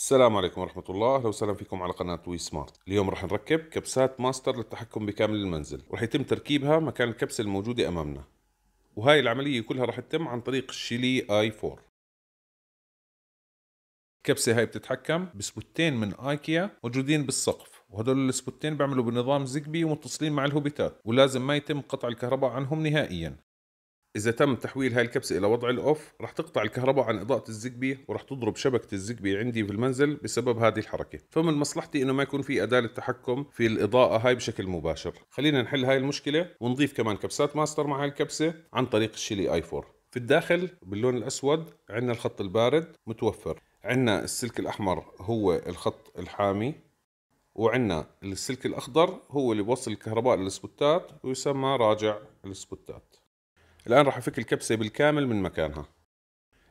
السلام عليكم ورحمة الله أهلا وسهلا فيكم على قناة وي سمارت اليوم رح نركب كبسات ماستر للتحكم بكامل المنزل رح يتم تركيبها مكان الكبسة الموجودة أمامنا وهاي العملية كلها رح تتم عن طريق الشيلي آي 4 الكبسة هاي بتتحكم بسبوتين من ايكيا موجودين بالسقف وهدول السبوتين بيعملوا بنظام زقبي ومتصلين مع الهوبيتات ولازم ما يتم قطع الكهرباء عنهم نهائيا إذا تم تحويل هاي الكبسة إلى وضع الأوف رح تقطع الكهرباء عن إضاءة الزقبي ورح تضرب شبكة الزقبي عندي في المنزل بسبب هذه الحركة فمن مصلحتي إنه ما يكون في أداة للتحكم في الإضاءة هاي بشكل مباشر خلينا نحل هاي المشكلة ونضيف كمان كبسات ماستر مع هاي الكبسة عن طريق الشيلي آي 4 في الداخل باللون الأسود عندنا الخط البارد متوفر عندنا السلك الأحمر هو الخط الحامي وعندنا السلك الأخضر هو اللي بوصل الكهرباء للسبوتات ويسمى راجع السبوتات الآن راح أفك الكبسة بالكامل من مكانها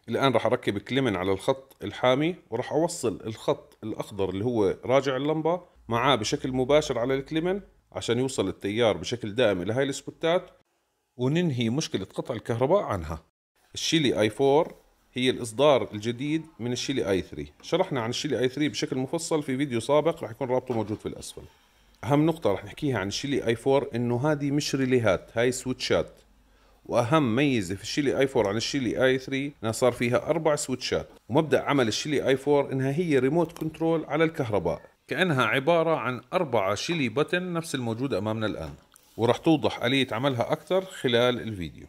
الآن راح أركب كليمن على الخط الحامي وراح أوصل الخط الأخضر اللي هو راجع اللمبة معاه بشكل مباشر على الكليمن عشان يوصل التيار بشكل دائم لهاي السبوتات وننهي مشكلة قطع الكهرباء عنها الشيلي اي 4 هي الإصدار الجديد من الشيلي اي 3 شرحنا عن الشيلي اي 3 بشكل مفصل في فيديو سابق راح يكون رابطه موجود في الأسفل أهم نقطة راح نحكيها عن الشيلي اي 4 إنه هذه مش ريليهات هاي سويتشات واهم ميزه في الشيلي اي 4 عن الشيلي اي 3 انها صار فيها اربع سويتشات ومبدا عمل الشيلي اي 4 انها هي ريموت كنترول على الكهرباء كانها عباره عن اربع شيلي بتن نفس الموجود امامنا الان ورح توضح اليه عملها اكثر خلال الفيديو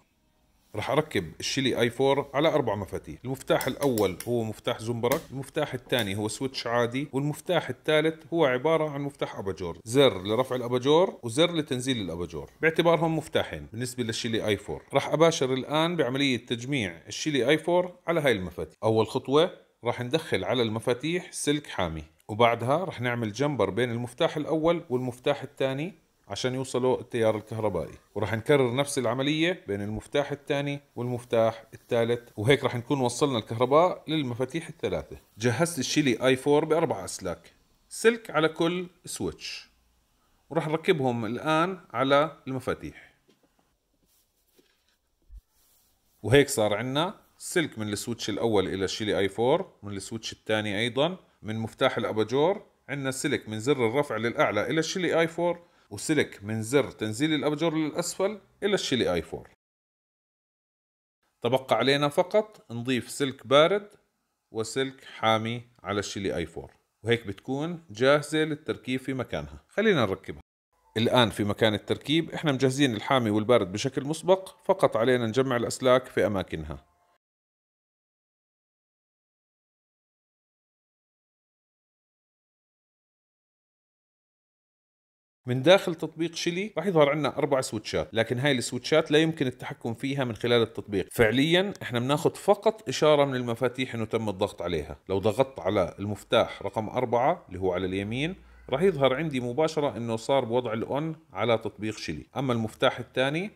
رح اركب الشيلي اي 4 على اربع مفاتيح المفتاح الاول هو مفتاح زومبرك، المفتاح الثاني هو سويتش عادي والمفتاح الثالث هو عباره عن مفتاح اباجور زر لرفع الاباجور وزر لتنزيل الاباجور باعتبارهم مفتاحين بالنسبه للشيلي اي 4 راح اباشر الان بعمليه تجميع الشيلي اي 4 على هاي المفاتيح اول خطوه راح ندخل على المفاتيح سلك حامي وبعدها راح نعمل جمبر بين المفتاح الاول والمفتاح الثاني عشان يوصلوا التيار الكهربائي ورح نكرر نفس العملية بين المفتاح الثاني والمفتاح الثالث وهيك رح نكون وصلنا الكهرباء للمفاتيح الثلاثة جهزت الشيلي اي 4 بأربع أسلاك سلك على كل سويتش ورح نركبهم الآن على المفاتيح وهيك صار عنا سلك من السويتش الأول إلى الشيلي اي 4 من السويتش الثاني أيضا من مفتاح الأباجور عندنا سلك من زر الرفع للأعلى إلى الشيلي اي 4 وسلك من زر تنزيل الأبجور للأسفل إلى الشيلي آي 4 تبقى علينا فقط نضيف سلك بارد وسلك حامي على الشيلي آي 4 وهيك بتكون جاهزة للتركيب في مكانها خلينا نركبها الآن في مكان التركيب احنا مجهزين الحامي والبارد بشكل مسبق فقط علينا نجمع الأسلاك في أماكنها من داخل تطبيق شيلي راح يظهر عندنا اربع سويتشات لكن هاي السويتشات لا يمكن التحكم فيها من خلال التطبيق فعليا احنا بناخذ فقط اشاره من المفاتيح انه تم الضغط عليها لو ضغطت على المفتاح رقم أربعة اللي هو على اليمين راح يظهر عندي مباشرة انه صار بوضع الاون على تطبيق شيلي اما المفتاح الثاني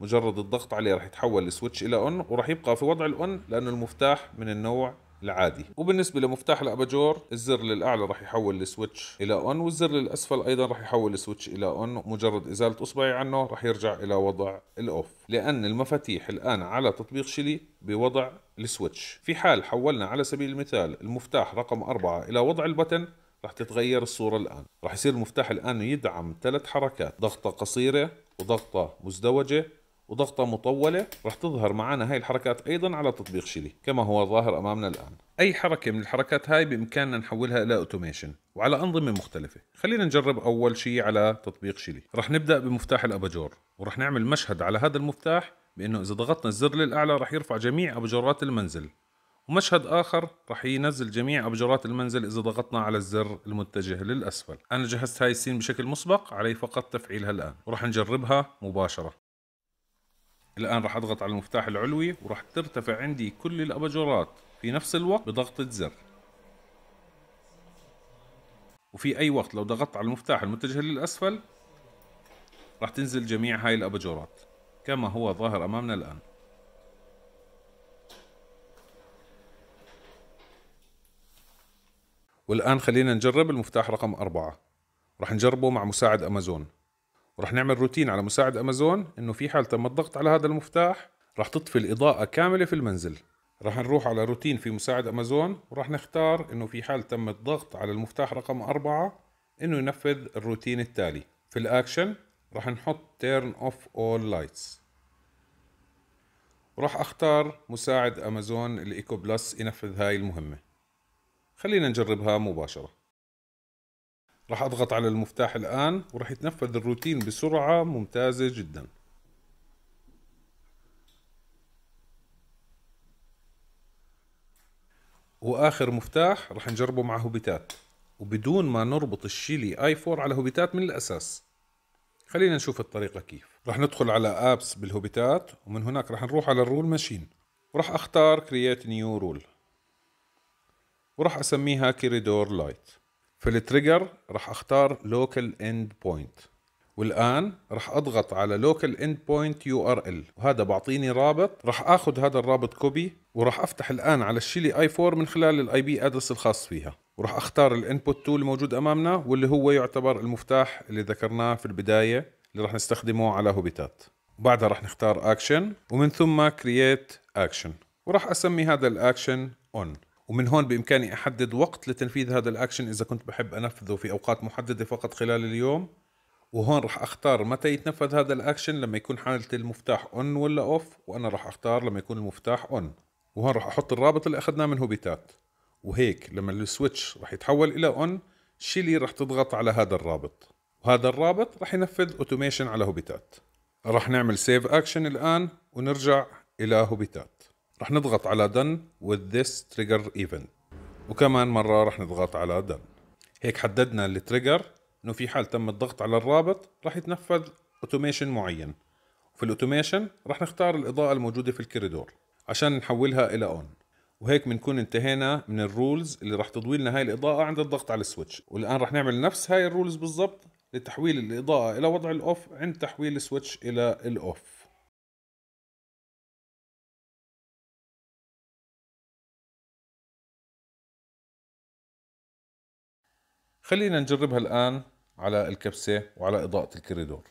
مجرد الضغط عليه راح يتحول السويتش الى اون وراح يبقى في وضع الاون لانه المفتاح من النوع العادي وبالنسبه لمفتاح الاباجور الزر للاعلى راح يحول السويتش الى اون والزر للاسفل ايضا راح يحول السويتش الى اون مجرد ازاله اصبعي عنه راح يرجع الى وضع الاوف لان المفاتيح الان على تطبيق شلي بوضع السويتش في حال حولنا على سبيل المثال المفتاح رقم أربعة الى وضع البتن راح تتغير الصورة الآن راح يصير المفتاح الآن يدعم ثلاث حركات ضغطة قصيرة وضغطة مزدوجة وضغطة مطولة رح تظهر معنا هاي الحركات أيضا على تطبيق شيلي كما هو ظاهر أمامنا الآن أي حركة من الحركات هاي بإمكاننا نحولها إلى أوتوميشن وعلى أنظمة مختلفة خلينا نجرب أول شيء على تطبيق شيلي رح نبدأ بمفتاح الأباجور ورح نعمل مشهد على هذا المفتاح بأنه إذا ضغطنا الزر للأعلى رح يرفع جميع أبجورات المنزل ومشهد آخر رح ينزل جميع أبجورات المنزل إذا ضغطنا على الزر المتجه للأسفل أنا جهزت هاي السين بشكل مسبق علي فقط تفعيلها الآن ورح نجربها مباشرة الآن راح أضغط على المفتاح العلوي وراح ترتفع عندي كل الأباجورات في نفس الوقت بضغطة زر وفي أي وقت لو ضغطت على المفتاح المتجه للأسفل راح تنزل جميع هاي الأباجورات كما هو ظاهر أمامنا الآن والآن خلينا نجرب المفتاح رقم أربعة راح نجربه مع مساعد أمازون ورح نعمل روتين على مساعد امازون انه في حال تم الضغط على هذا المفتاح رح تطفي الاضاءه كامله في المنزل رح نروح على روتين في مساعد امازون ورح نختار انه في حال تم الضغط على المفتاح رقم أربعة انه ينفذ الروتين التالي في الاكشن رح نحط turn off all lights ورح اختار مساعد امازون الايكو بلس ينفذ هاي المهمة خلينا نجربها مباشرة راح اضغط على المفتاح الآن وراح يتنفذ الروتين بسرعة ممتازة جدا واخر مفتاح راح نجربه مع هوبيتات وبدون ما نربط الشيلي اي 4 على هوبيتات من الاساس خلينا نشوف الطريقة كيف راح ندخل على ابس بالهوبيتات ومن هناك راح نروح على الرول ماشين وراح اختار كرييت نيو رول وراح اسميها كريدور لايت في التريجر راح اختار لوكال اند بوينت والان راح اضغط على لوكال اند بوينت يو ار ال وهذا بعطيني رابط راح اخذ هذا الرابط كوبي وراح افتح الان على الشيلي اي 4 من خلال الاي بي ادرس الخاص فيها وراح اختار الانبوت تول الموجود امامنا واللي هو يعتبر المفتاح اللي ذكرناه في البدايه اللي راح نستخدمه على هوبيتات وبعدها راح نختار اكشن ومن ثم كرييت اكشن وراح اسمي هذا الاكشن اون ومن هون بامكاني احدد وقت لتنفيذ هذا الاكشن اذا كنت بحب انفذه في اوقات محدده فقط خلال اليوم وهون راح اختار متى يتنفذ هذا الاكشن لما يكون حاله المفتاح اون ولا اوف وانا راح اختار لما يكون المفتاح اون وهون راح احط الرابط اللي اخذناه من هوبيتات وهيك لما السويتش راح يتحول الى اون شيلي راح تضغط على هذا الرابط وهذا الرابط راح ينفذ اوتوميشن على هوبيتات راح نعمل سيف اكشن الان ونرجع الى هوبيتات رح نضغط على done with this trigger event وكمان مرة رح نضغط على done هيك حددنا التريجر انه في حال تم الضغط على الرابط رح يتنفذ اوتوميشن معين وفي الاوتوميشن رح نختار الاضاءة الموجودة في الكريدور عشان نحولها الى اون وهيك بنكون انتهينا من الرولز اللي رح تضوي لنا هاي الاضاءة عند الضغط على السويتش والان رح نعمل نفس هاي الرولز بالضبط لتحويل الاضاءة الى وضع الاوف عند تحويل السويتش الى الاوف خلينا نجربها الآن على الكبسة وعلى إضاءة الكريدور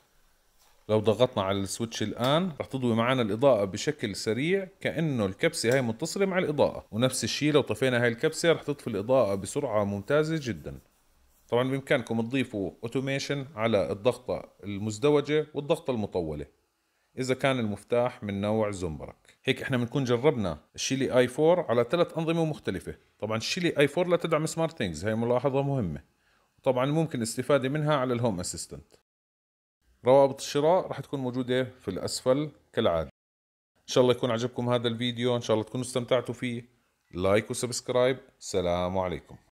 لو ضغطنا على السويتش الآن رح تضوي معنا الإضاءة بشكل سريع كأنه الكبسة هاي متصلة مع الإضاءة ونفس الشيء لو طفينا هاي الكبسة رح تطفي الإضاءة بسرعة ممتازة جدا طبعا بإمكانكم تضيفوا أوتوميشن على الضغطة المزدوجة والضغطة المطولة إذا كان المفتاح من نوع زومبرك هيك إحنا بنكون جربنا الشيلي آي 4 على ثلاث أنظمة مختلفة طبعا الشيلي آي 4 لا تدعم سمارت ثينجز هاي ملاحظة مهمة طبعا ممكن الاستفادة منها على الهوم اسيستنت روابط الشراء راح تكون موجودة في الأسفل كالعادة إن شاء الله يكون عجبكم هذا الفيديو إن شاء الله تكونوا استمتعتوا فيه لايك وسبسكرايب سلام عليكم